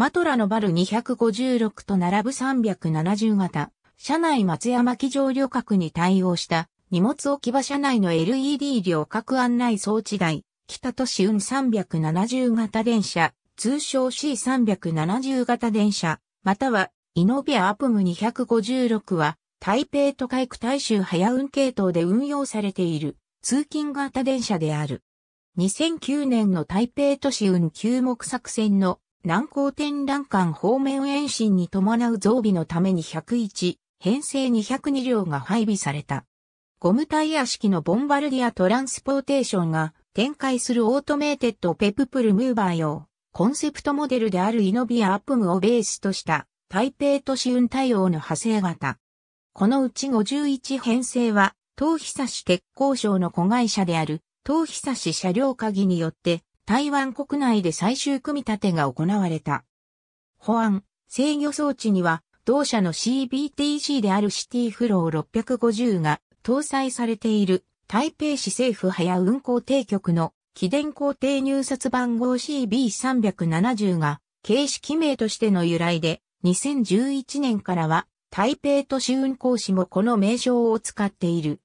マトラのバル256と並ぶ370型、車内松山機場旅客に対応した荷物置き場車内の LED 旅客案内装置台、北都市運370型電車、通称 C370 型電車、またはイノビアアプム256は、台北都会区大衆早運系統で運用されている通勤型電車である。2009年の台北都市運旧目作戦の南高展覧館方面延伸に伴う増備のために101、編成202両が配備された。ゴムタイヤ式のボンバルディアトランスポーテーションが展開するオートメーテッドペププルムーバー用、コンセプトモデルであるイノビアアップムをベースとした台北都市運対応の派生型。このうち51編成は、東久市鉄工省の子会社である、東久市車両鍵によって台湾国内で最終組み立てが行われた。保安、制御装置には、同社の CBTC であるシティフロー650が搭載されている台北市政府早運行定局の起電工程入札番号 CB370 が形式名としての由来で2011年からは台北都市運行士もこの名称を使っている。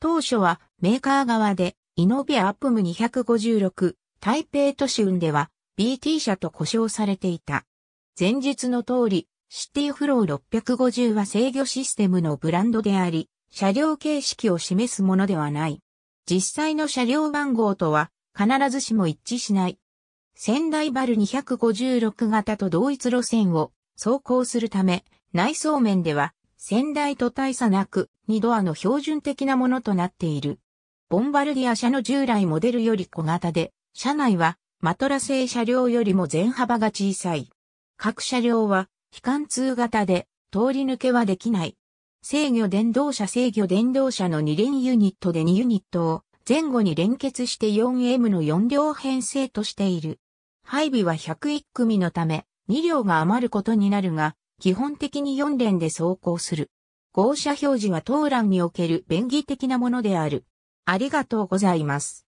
当初はメーカー側でイノビアアップム256台北都市運では BT 車と呼称されていた。前述の通り、シティフロー650は制御システムのブランドであり、車両形式を示すものではない。実際の車両番号とは必ずしも一致しない。仙台バル256型と同一路線を走行するため、内装面では仙台と大差なく2ドアの標準的なものとなっている。ボンバルディア車の従来モデルより小型で、車内はマトラ製車両よりも全幅が小さい。各車両は非貫通型で通り抜けはできない。制御電動車制御電動車の2連ユニットで2ユニットを前後に連結して 4M の4両編成としている。配備は101組のため2両が余ることになるが、基本的に4連で走行する。号車表示は当欄における便宜的なものである。ありがとうございます。